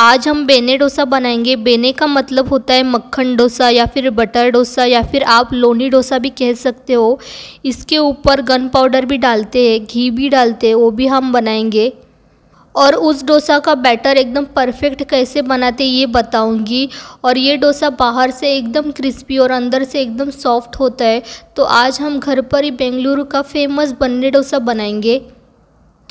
आज हम बेने डोसा बनाएंगे बेने का मतलब होता है मक्खन डोसा या फिर बटर डोसा या फिर आप लोनी डोसा भी कह सकते हो इसके ऊपर गन पाउडर भी डालते हैं घी भी डालते हैं वो भी हम बनाएंगे और उस डोसा का बैटर एकदम परफेक्ट कैसे बनाते ये बताऊंगी और ये डोसा बाहर से एकदम क्रिस्पी और अंदर से एकदम सॉफ्ट होता है तो आज हम घर पर ही बेंगलुरु का फेमस बन्ने डोसा बनाएंगे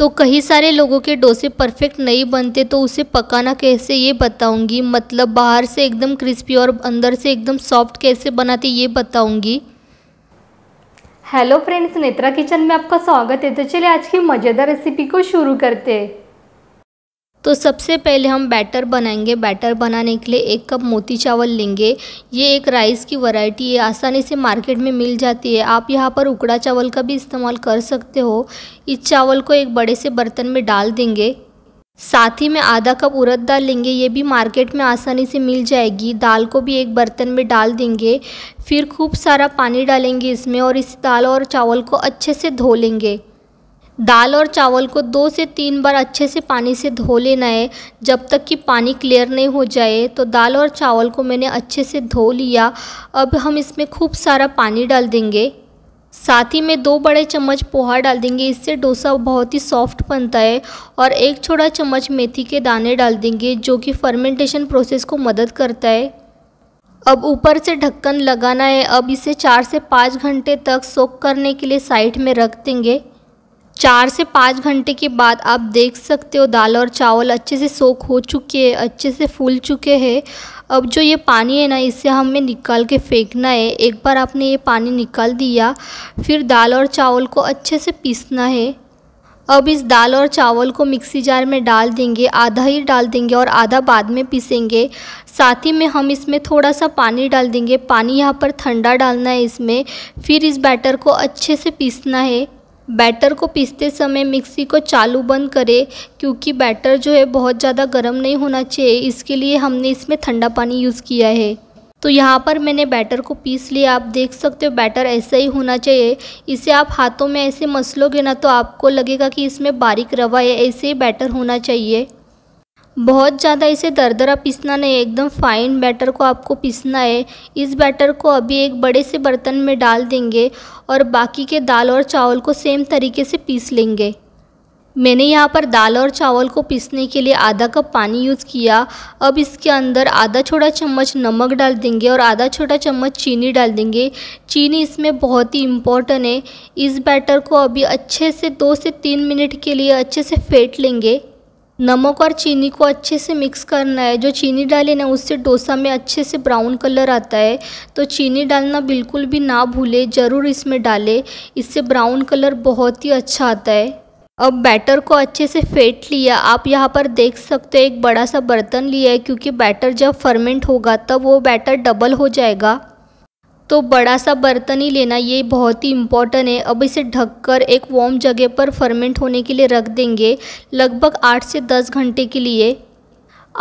तो कई सारे लोगों के डोसे परफेक्ट नहीं बनते तो उसे पकाना कैसे ये बताऊंगी मतलब बाहर से एकदम क्रिस्पी और अंदर से एकदम सॉफ्ट कैसे बनाते ये बताऊंगी हेलो फ्रेंड्स नेत्रा किचन में आपका स्वागत है तो चलिए आज की मज़ेदार रेसिपी को शुरू करते हैं तो सबसे पहले हम बैटर बनाएंगे बैटर बनाने के लिए एक कप मोती चावल लेंगे ये एक राइस की वैरायटी है आसानी से मार्केट में मिल जाती है आप यहाँ पर उकड़ा चावल का भी इस्तेमाल कर सकते हो इस चावल को एक बड़े से बर्तन में डाल देंगे साथ ही में आधा कप उड़द दाल लेंगे ये भी मार्केट में आसानी से मिल जाएगी दाल को भी एक बर्तन में डाल देंगे फिर खूब सारा पानी डालेंगे इसमें और इस दाल और चावल को अच्छे से धो लेंगे दाल और चावल को दो से तीन बार अच्छे से पानी से धो लेना है जब तक कि पानी क्लियर नहीं हो जाए तो दाल और चावल को मैंने अच्छे से धो लिया अब हम इसमें खूब सारा पानी डाल देंगे साथ ही में दो बड़े चम्मच पोहा डाल देंगे इससे डोसा बहुत ही सॉफ्ट बनता है और एक छोटा चम्मच मेथी के दाने डाल देंगे जो कि फर्मेंटेशन प्रोसेस को मदद करता है अब ऊपर से ढक्कन लगाना है अब इसे चार से पाँच घंटे तक सोख करने के लिए साइड में रख देंगे चार से पाँच घंटे के बाद आप देख सकते हो दाल और चावल अच्छे से सोख हो चुके हैं अच्छे से फूल चुके हैं अब जो ये पानी है ना इसे हमें निकाल के फेंकना है एक बार आपने ये पानी निकाल दिया फिर दाल और चावल को अच्छे से पीसना है अब इस दाल और चावल को मिक्सी जार में डाल देंगे आधा ही डाल देंगे और आधा बाद में पीसेंगे साथ ही में हम इसमें थोड़ा सा पानी डाल देंगे पानी यहाँ पर ठंडा डालना है इसमें फिर इस बैटर को अच्छे से पीसना है बैटर को पीसते समय मिक्सी को चालू बंद करें क्योंकि बैटर जो है बहुत ज़्यादा गर्म नहीं होना चाहिए इसके लिए हमने इसमें ठंडा पानी यूज़ किया है तो यहाँ पर मैंने बैटर को पीस लिया आप देख सकते हो बैटर ऐसा ही होना चाहिए इसे आप हाथों में ऐसे मसलोगे ना तो आपको लगेगा कि इसमें बारीक रवा है ऐसे ही बैटर होना चाहिए बहुत ज़्यादा इसे दरदरा पीसना नहीं है एकदम फाइन बैटर को आपको पीसना है इस बैटर को अभी एक बड़े से बर्तन में डाल देंगे और बाकी के दाल और चावल को सेम तरीके से पीस लेंगे मैंने यहाँ पर दाल और चावल को पीसने के लिए आधा कप पानी यूज़ किया अब इसके अंदर आधा छोटा चम्मच नमक डाल देंगे और आधा छोटा चम्मच चीनी डाल देंगे चीनी इसमें बहुत ही इम्पॉर्टेंट है इस बैटर को अभी अच्छे से दो से तीन मिनट के लिए अच्छे से फेंट लेंगे नमक और चीनी को अच्छे से मिक्स करना है जो चीनी डाली ना उससे डोसा में अच्छे से ब्राउन कलर आता है तो चीनी डालना बिल्कुल भी ना भूले ज़रूर इसमें डालें इससे ब्राउन कलर बहुत ही अच्छा आता है अब बैटर को अच्छे से फेंट लिया आप यहाँ पर देख सकते हो एक बड़ा सा बर्तन लिया है क्योंकि बैटर जब फर्मेंट होगा तब वो बैटर डबल हो जाएगा तो बड़ा सा बर्तन ही लेना ये बहुत ही इम्पॉर्टेंट है अब इसे ढककर एक वॉम जगह पर फर्मेंट होने के लिए रख देंगे लगभग आठ से दस घंटे के लिए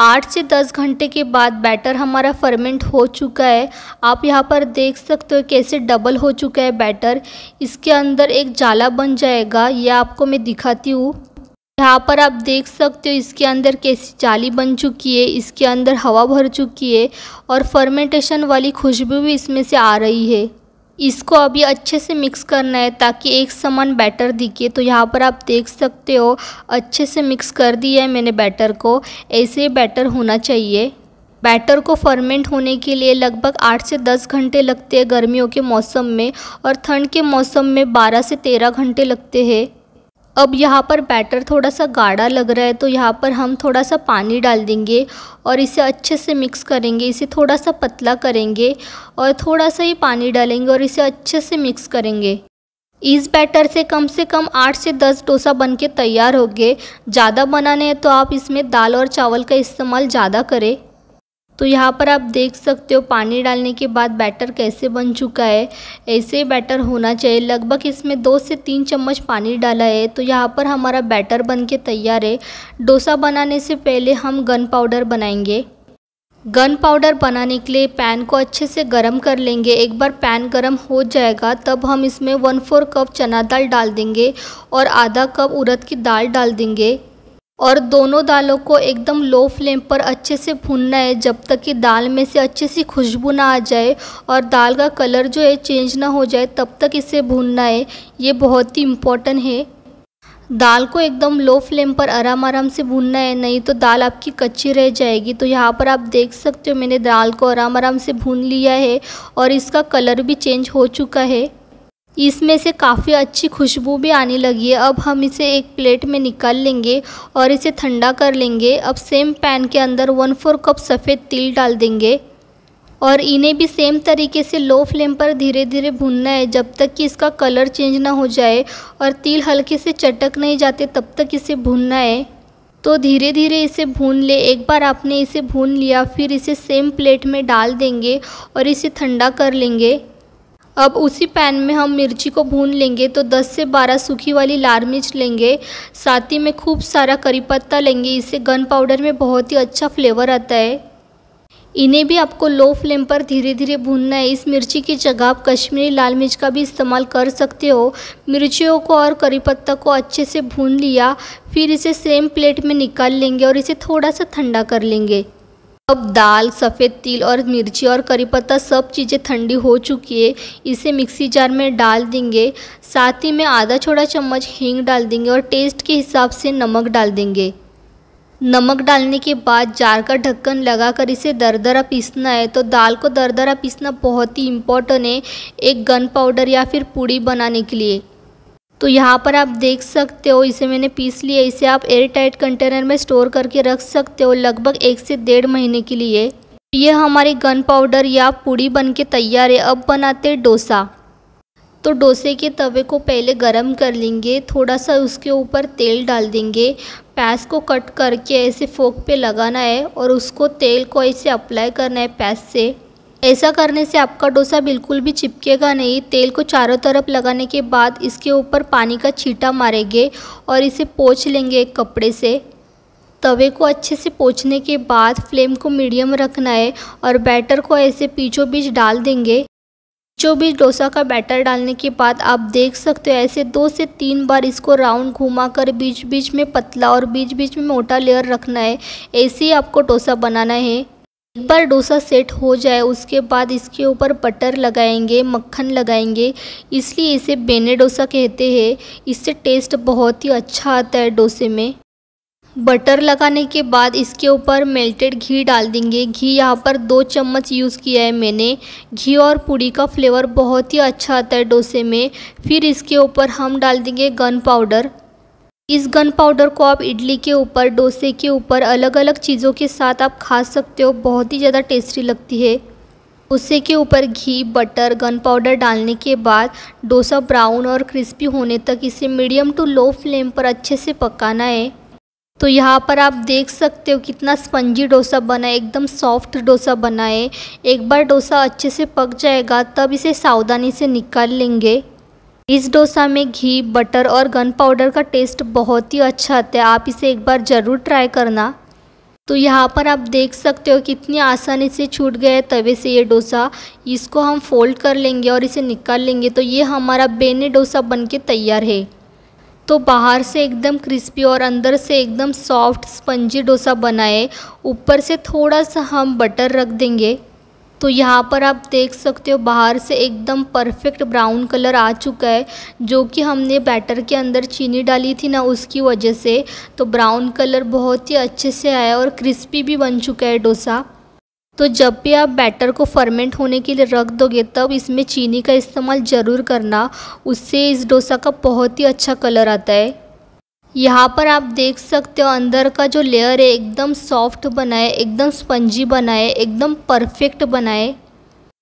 आठ से दस घंटे के बाद बैटर हमारा फर्मेंट हो चुका है आप यहाँ पर देख सकते हो कैसे डबल हो चुका है बैटर इसके अंदर एक जाला बन जाएगा यह आपको मैं दिखाती हूँ यहाँ पर आप देख सकते हो इसके अंदर कैसी चाली बन चुकी है इसके अंदर हवा भर चुकी है और फर्मेंटेशन वाली खुशबू भी इसमें से आ रही है इसको अभी अच्छे से मिक्स करना है ताकि एक समान बैटर दिखे तो यहाँ पर आप देख सकते हो अच्छे से मिक्स कर दिया है मैंने बैटर को ऐसे बैटर होना चाहिए बैटर को फर्मेंट होने के लिए लगभग आठ से दस घंटे लगते हैं गर्मियों के मौसम में और ठंड के मौसम में बारह से तेरह घंटे लगते हैं अब यहाँ पर बैटर थोड़ा सा गाढ़ा लग रहा है तो यहाँ पर हम थोड़ा सा पानी डाल देंगे और इसे अच्छे से मिक्स करेंगे इसे थोड़ा सा पतला करेंगे और थोड़ा सा ही पानी डालेंगे और इसे अच्छे से मिक्स करेंगे इस बैटर से कम से कम आठ से दस डोसा बन के तैयार हो गए ज़्यादा बनाने हैं तो आप इसमें दाल और चावल का इस्तेमाल ज़्यादा करें तो यहाँ पर आप देख सकते हो पानी डालने के बाद बैटर कैसे बन चुका है ऐसे बैटर होना चाहिए लगभग इसमें दो से तीन चम्मच पानी डाला है तो यहाँ पर हमारा बैटर बन के तैयार है डोसा बनाने से पहले हम गन पाउडर बनाएंगे गन पाउडर बनाने के लिए पैन को अच्छे से गरम कर लेंगे एक बार पैन गरम हो जाएगा तब हम इसमें वन फोर कप चना दाल डाल देंगे और आधा कप उड़द की दाल डाल देंगे और दोनों दालों को एकदम लो फ्लेम पर अच्छे से भूनना है जब तक कि दाल में से अच्छे सी खुशबू ना आ जाए और दाल का कलर जो है चेंज ना हो जाए तब तक इसे भूनना है ये बहुत ही इम्पोर्टेंट है दाल को एकदम लो फ्लेम पर आराम आराम से भूनना है नहीं तो दाल आपकी कच्ची रह जाएगी तो यहाँ पर आप देख सकते हो मैंने दाल को आराम आराम से भून लिया है और इसका कलर भी चेंज हो चुका है इसमें से काफ़ी अच्छी खुशबू भी आने लगी है अब हम इसे एक प्लेट में निकाल लेंगे और इसे ठंडा कर लेंगे अब सेम पैन के अंदर वन फोर कप सफ़ेद तिल डाल देंगे और इन्हें भी सेम तरीके से लो फ्लेम पर धीरे धीरे भूनना है जब तक कि इसका कलर चेंज ना हो जाए और तिल हल्के से चटक नहीं जाते तब तक इसे भूनना है तो धीरे धीरे इसे भून ले एक बार आपने इसे भून लिया फिर इसे सेम प्लेट में डाल देंगे और इसे ठंडा कर लेंगे अब उसी पैन में हम मिर्ची को भून लेंगे तो 10 से 12 सूखी वाली लाल मिर्च लेंगे साथ ही में खूब सारा करी पत्ता लेंगे इससे गन पाउडर में बहुत ही अच्छा फ्लेवर आता है इन्हें भी आपको लो फ्लेम पर धीरे धीरे भूनना है इस मिर्ची की जगह आप कश्मीरी लाल मिर्च का भी इस्तेमाल कर सकते हो मिर्चियों को और करी पत्ता को अच्छे से भून लिया फिर इसे सेम प्लेट में निकाल लेंगे और इसे थोड़ा सा ठंडा कर लेंगे अब दाल सफ़ेद तिल और मिर्ची और करी पत्ता सब चीज़ें ठंडी हो चुकी है इसे मिक्सी जार में डाल देंगे साथ ही में आधा छोटा चम्मच हींग डाल देंगे और टेस्ट के हिसाब से नमक डाल देंगे नमक डालने के बाद जार का ढक्कन लगाकर इसे दरदरा पीसना है तो दाल को दरदरा पीसना बहुत ही इम्पोर्टेंट है एक गन पाउडर या फिर पूड़ी बनाने के लिए तो यहाँ पर आप देख सकते हो इसे मैंने पीस लिया इसे आप एयर टाइट कंटेनर में स्टोर करके रख सकते हो लगभग एक से डेढ़ महीने के लिए ये हमारी गन पाउडर या पूड़ी बन के तैयार है अब बनाते हैं डोसा तो डोसे के तवे को पहले गरम कर लेंगे थोड़ा सा उसके ऊपर तेल डाल देंगे पैस को कट करके ऐसे फोक पे लगाना है और उसको तेल को ऐसे अप्लाई करना है पैस से ऐसा करने से आपका डोसा बिल्कुल भी चिपकेगा नहीं तेल को चारों तरफ लगाने के बाद इसके ऊपर पानी का छीटा मारेंगे और इसे पोछ लेंगे एक कपड़े से तवे को अच्छे से पोछने के बाद फ्लेम को मीडियम रखना है और बैटर को ऐसे पीछों बीच डाल देंगे जो भी डोसा का बैटर डालने के बाद आप देख सकते हो ऐसे दो से तीन बार इसको राउंड घुमाकर बीच बीच में पतला और बीच बीच में मोटा लेयर रखना है ऐसे ही आपको डोसा बनाना है पर डोसा सेट हो जाए उसके बाद इसके ऊपर बटर लगाएंगे मक्खन लगाएंगे इसलिए इसे बेने डोसा कहते हैं इससे टेस्ट बहुत ही अच्छा आता है डोसे में बटर लगाने के बाद इसके ऊपर मेल्टेड घी डाल देंगे घी यहाँ पर दो चम्मच यूज़ किया है मैंने घी और पूड़ी का फ्लेवर बहुत ही अच्छा आता है डोसे में फिर इसके ऊपर हम डाल देंगे गन पाउडर इस गन पाउडर को आप इडली के ऊपर डोसे के ऊपर अलग अलग चीज़ों के साथ आप खा सकते हो बहुत ही ज़्यादा टेस्टी लगती है उसे के ऊपर घी बटर गन पाउडर डालने के बाद डोसा ब्राउन और क्रिस्पी होने तक इसे मीडियम टू लो फ्लेम पर अच्छे से पकाना है तो यहाँ पर आप देख सकते हो कितना स्पंजी डोसा बना है एकदम सॉफ्ट डोसा बना है एक बार डोसा अच्छे से पक जाएगा तब इसे सावधानी से निकाल लेंगे इस डोसा में घी बटर और गन पाउडर का टेस्ट बहुत ही अच्छा आता है आप इसे एक बार ज़रूर ट्राई करना तो यहाँ पर आप देख सकते हो कितनी आसानी से छूट गया तवे से ये डोसा इसको हम फोल्ड कर लेंगे और इसे निकाल लेंगे तो ये हमारा बेने डोसा के तैयार है तो बाहर से एकदम क्रिस्पी और अंदर से एकदम सॉफ्ट स्पंजी डोसा बनाए ऊपर से थोड़ा सा हम बटर रख देंगे तो यहाँ पर आप देख सकते हो बाहर से एकदम परफेक्ट ब्राउन कलर आ चुका है जो कि हमने बैटर के अंदर चीनी डाली थी ना उसकी वजह से तो ब्राउन कलर बहुत ही अच्छे से आया और क्रिस्पी भी बन चुका है डोसा तो जब भी आप बैटर को फर्मेंट होने के लिए रख दोगे तब इसमें चीनी का इस्तेमाल ज़रूर करना उससे इस डोसा का बहुत ही अच्छा कलर आता है यहाँ पर आप देख सकते हो अंदर का जो लेयर है एकदम सॉफ्ट बनाए एकदम स्पंजी बनाए एकदम परफेक्ट बनाए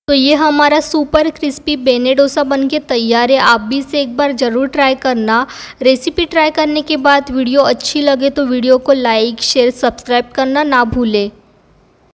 तो ये हमारा सुपर क्रिस्पी बेनेडोसा बनके बन के तैयार है आप भी इसे एक बार ज़रूर ट्राई करना रेसिपी ट्राई करने के बाद वीडियो अच्छी लगे तो वीडियो को लाइक शेयर सब्सक्राइब करना ना भूलें